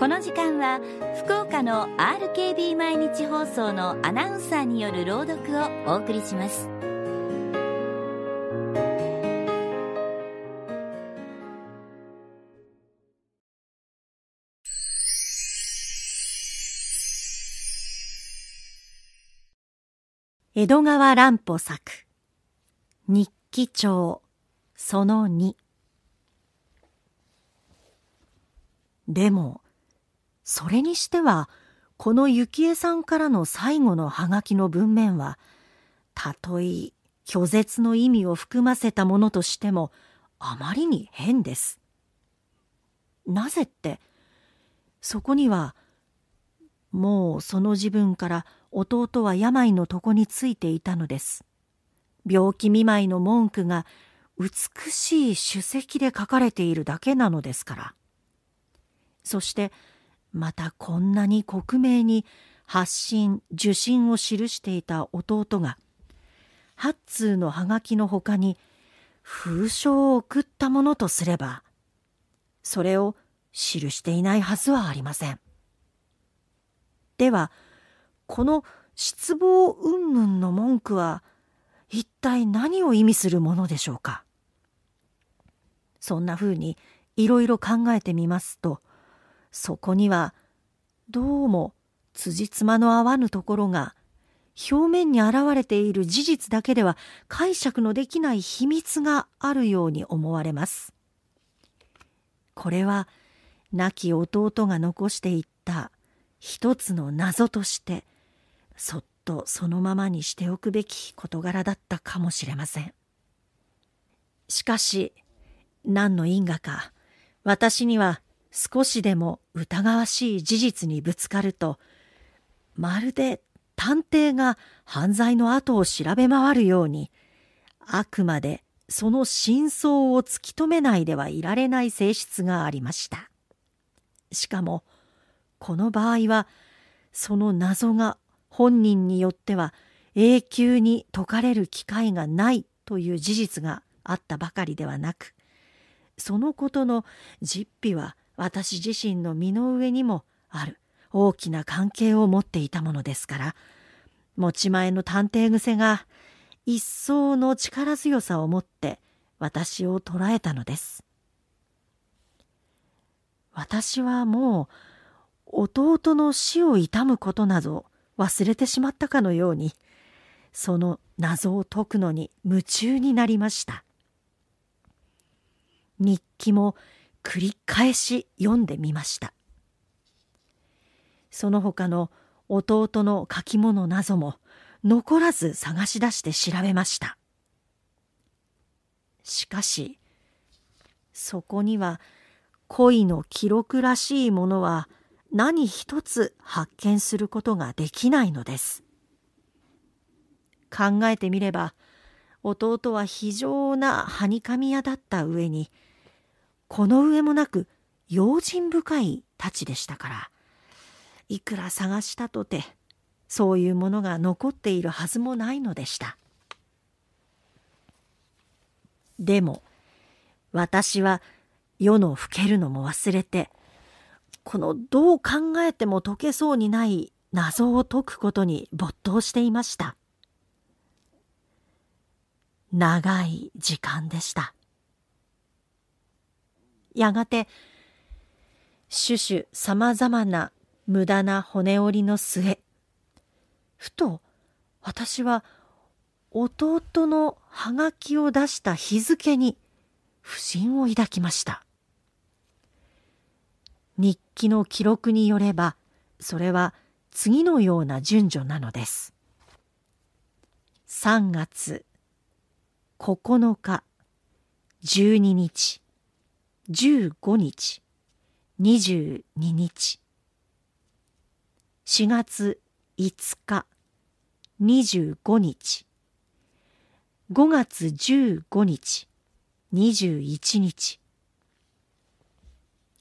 この時間は福岡の RKB 毎日放送のアナウンサーによる朗読をお送りします江戸川乱歩作日記帳その2でもそれにしてはこの幸恵さんからの最後のはがきの文面はたとえ拒絶の意味を含ませたものとしてもあまりに変です。なぜってそこにはもうその自分から弟は病の床についていたのです。病気見舞いの文句が美しい首席で書かれているだけなのですから。そしてまたこんなに克明に発信受信を記していた弟が8通のはがきのほかに封書を送ったものとすればそれを記していないはずはありません。ではこの失望云々の文句は一体何を意味するものでしょうかそんなふうにいろいろ考えてみますとそこにはどうも辻褄の合わぬところが表面に現れている事実だけでは解釈のできない秘密があるように思われます。これは亡き弟が残していった一つの謎としてそっとそのままにしておくべき事柄だったかもしれません。しかし何の因果か私には少しでも疑わしい事実にぶつかるとまるで探偵が犯罪の後を調べ回るようにあくまでその真相を突き止めないではいられない性質がありましたしかもこの場合はその謎が本人によっては永久に解かれる機会がないという事実があったばかりではなくそのことの実費は私自身の身の上にもある大きな関係を持っていたものですから持ち前の探偵癖が一層の力強さを持って私を捉えたのです私はもう弟の死を悼むことなど忘れてしまったかのようにその謎を解くのに夢中になりました日記も繰り返し読んでみましたその他の弟の書き物謎も残らず探し出して調べましたしかしそこには恋の記録らしいものは何一つ発見することができないのです考えてみれば弟は非常なはにかみ屋だった上にこの上もなく用心深いたちでしたからいくら探したとてそういうものが残っているはずもないのでしたでも私は世の老けるのも忘れてこのどう考えても解けそうにない謎を解くことに没頭していました長い時間でしたやがて種々さまざまな無駄な骨折りの末ふと私は弟のハガキを出した日付に不審を抱きました日記の記録によればそれは次のような順序なのです3月9日12日15日22日4月5日25日5月15日21日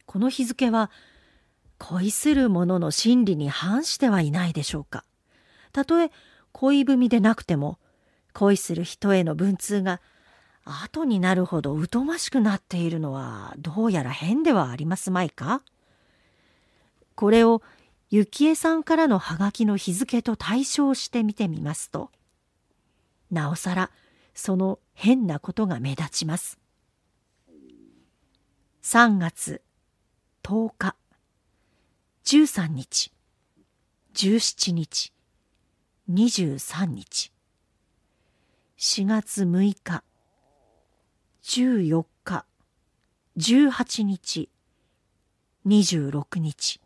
この日付は恋する者の心理に反してはいないでしょうかたとえ恋文でなくても恋する人への文通が後になるほど疎ましくなっているのはどうやら変ではありますまいかこれを幸恵さんからのハガキの日付と対照して見てみますとなおさらその変なことが目立ちます3月10日13日17日23日4月6日14日18日26日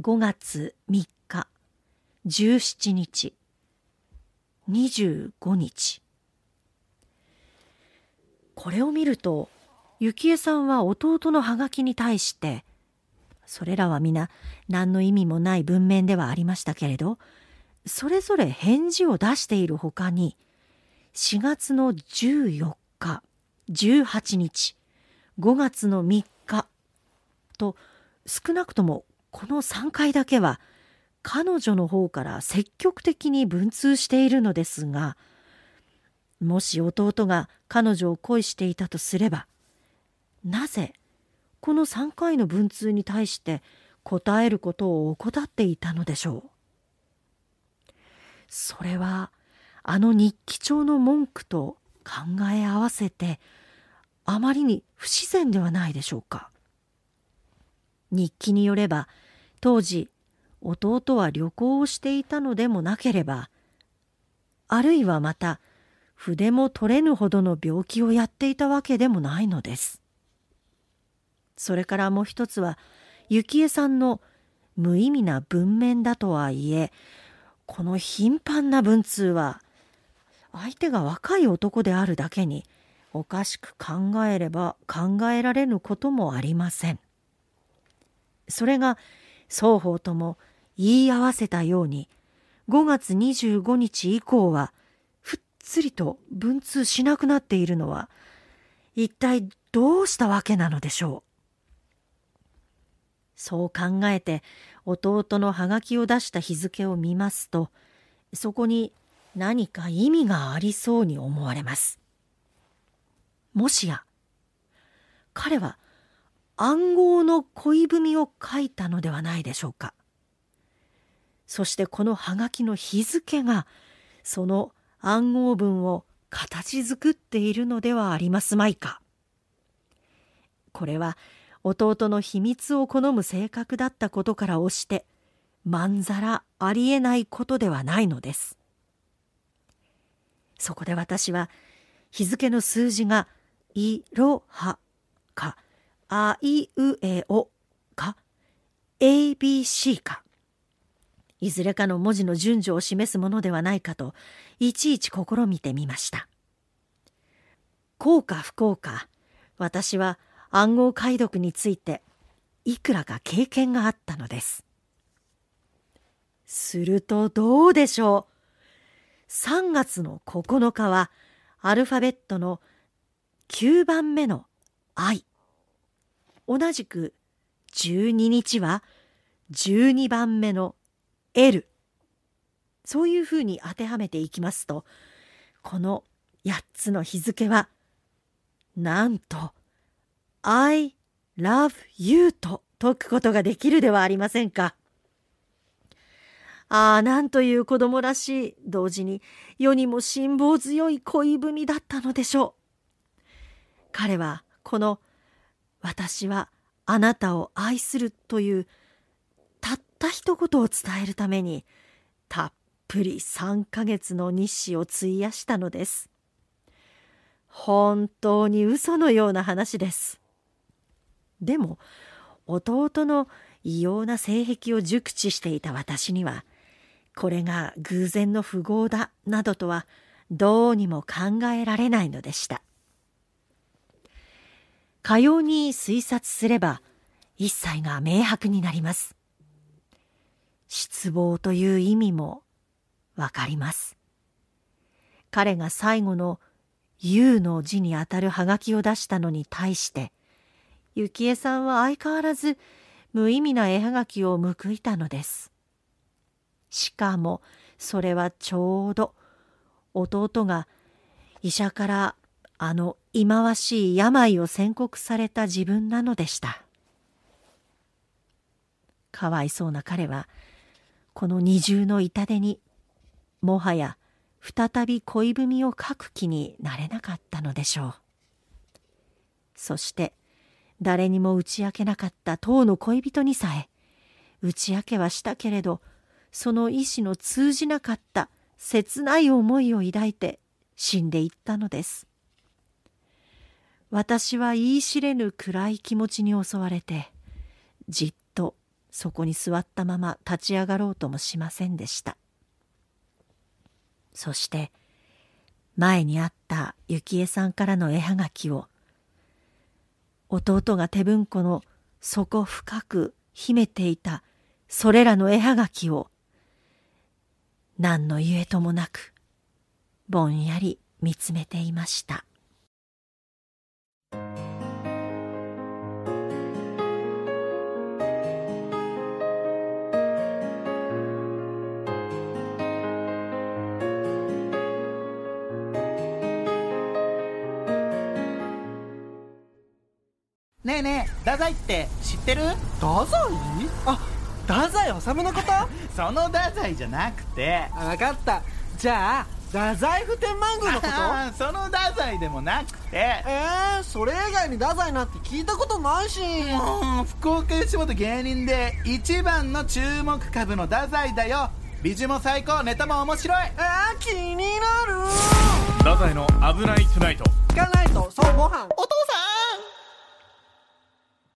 5月3日17日25日これを見ると幸恵さんは弟のハガキに対してそれらは皆何の意味もない文面ではありましたけれどそれぞれ返事を出しているほかに4月の14日、日、18日、5月の3日と少なくともこの3回だけは彼女の方から積極的に文通しているのですがもし弟が彼女を恋していたとすればなぜこの3回の文通に対して答えることを怠っていたのでしょうそれはあの日記帳の文句と考え合わせてあまりに不自然ではないでしょうか日記によれば当時弟は旅行をしていたのでもなければあるいはまた筆も取れぬほどの病気をやっていたわけでもないのです。それからもう一つは幸恵さんの無意味な文面だとはいえこの頻繁な文通は相手が若い男であるだけにおかしく考えれば考えられぬこともありません。それが双方とも言い合わせたように5月25日以降はふっつりと文通しなくなっているのは一体どうしたわけなのでしょうそう考えて弟のハガキを出した日付を見ますとそこに何か意味がありそうに思われます。もしや、彼は暗号の恋文を書いたのではないでしょうか。そしてこのハガキの日付が、その暗号文を形作っているのではありますまいか。これは弟の秘密を好む性格だったことから押して、まんざらありえないことではないのです。そこで私は日付の数字が「いろは」か「あいうえお」か「ABC」かいずれかの文字の順序を示すものではないかといちいち試みてみました幸か不幸か私は暗号解読についていくらか経験があったのですするとどうでしょう3月の9日はアルファベットの9番目の愛。同じく12日は12番目の L。そういうふうに当てはめていきますと、この8つの日付は、なんと、I love you と解くことができるではありませんか。ああ、なんという子供らしい、同時に世にも辛抱強い恋文だったのでしょう。彼はこの私はあなたを愛するというたった一言を伝えるためにたっぷり3ヶ月の日誌を費やしたのです。本当に嘘のような話です。でも弟の異様な性癖を熟知していた私にはこれが偶然の符号だなどとはどうにも考えられないのでしたかように推察すれば一切が明白になります失望という意味もわかります彼が最後の「U」の字にあたるハガキを出したのに対して幸恵さんは相変わらず無意味な絵はがきを報いたのですしかもそれはちょうど弟が医者からあの忌まわしい病を宣告された自分なのでしたかわいそうな彼はこの二重の痛手にもはや再び恋文を書く気になれなかったのでしょうそして誰にも打ち明けなかった当の恋人にさえ打ち明けはしたけれどその意志の通じなかった切ない思いを抱いて死んでいったのです。私は言い知れぬ暗い気持ちに襲われて、じっとそこに座ったまま立ち上がろうともしませんでした。そして、前にあった幸恵さんからの絵はがきを、弟が手文庫の底深く秘めていたそれらの絵はがきを何のゆえともなくぼんやり見つめていましたねえねえ太宰って知ってる太宰あ太宰治のことその太宰じゃなくて分かったじゃあ太宰府天満宮のことその太宰でもなくてええー、それ以外に太宰なんて聞いたことないしもう福岡吉本芸人で一番の注目株の太宰だよ美女も最高ネタも面白いあー気になる太宰の「危ないトゥナイト」「聞かないとそうご飯お父さん